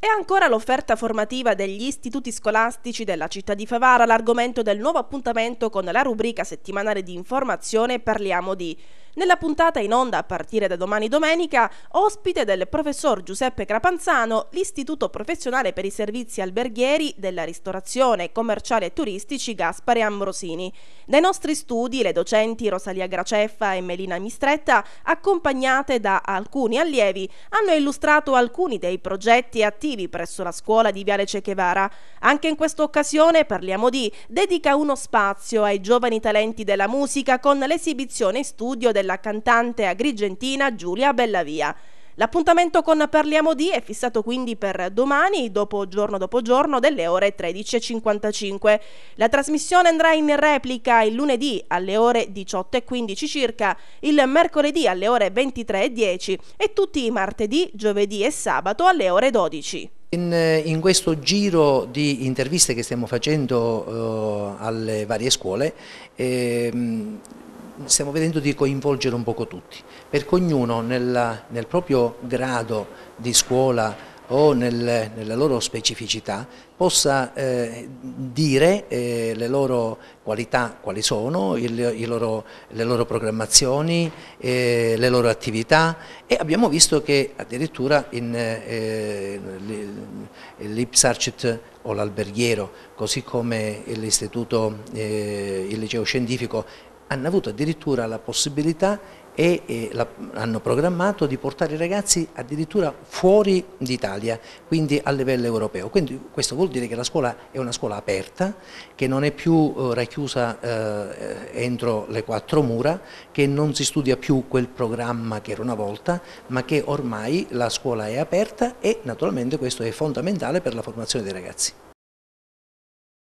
E ancora l'offerta formativa degli istituti scolastici della città di Favara, l'argomento del nuovo appuntamento con la rubrica settimanale di informazione Parliamo di. Nella puntata in onda a partire da domani domenica, ospite del professor Giuseppe Crapanzano, l'Istituto Professionale per i Servizi Alberghieri della Ristorazione Commerciale e Turistici Gaspare Ambrosini. Dai nostri studi le docenti Rosalia Graceffa e Melina Mistretta, accompagnate da alcuni allievi, hanno illustrato alcuni dei progetti attivi presso la scuola di Viale Cechevara. Anche in questa occasione parliamo di dedica uno spazio ai giovani talenti della musica con l'esibizione in studio della della cantante agrigentina Giulia Bellavia. L'appuntamento con Parliamo di è fissato quindi per domani, dopo giorno dopo giorno, delle ore 13.55. La trasmissione andrà in replica il lunedì alle ore 18.15 circa, il mercoledì alle ore 23.10 e tutti i martedì, giovedì e sabato alle ore 12. In, eh, in, questo giro di interviste che stiamo facendo uh, alle varie scuole, ehm, stiamo vedendo di coinvolgere un poco tutti, perché ognuno nel, nel proprio grado di scuola o nel, nella loro specificità possa eh, dire eh, le loro qualità quali sono, il, il loro, le loro programmazioni, eh, le loro attività e abbiamo visto che addirittura eh, l'Ipsarcit o l'alberghiero, così come l'istituto, eh, il liceo scientifico hanno avuto addirittura la possibilità e, e la, hanno programmato di portare i ragazzi addirittura fuori d'Italia, quindi a livello europeo. Quindi questo vuol dire che la scuola è una scuola aperta, che non è più eh, racchiusa eh, entro le quattro mura, che non si studia più quel programma che era una volta, ma che ormai la scuola è aperta e naturalmente questo è fondamentale per la formazione dei ragazzi.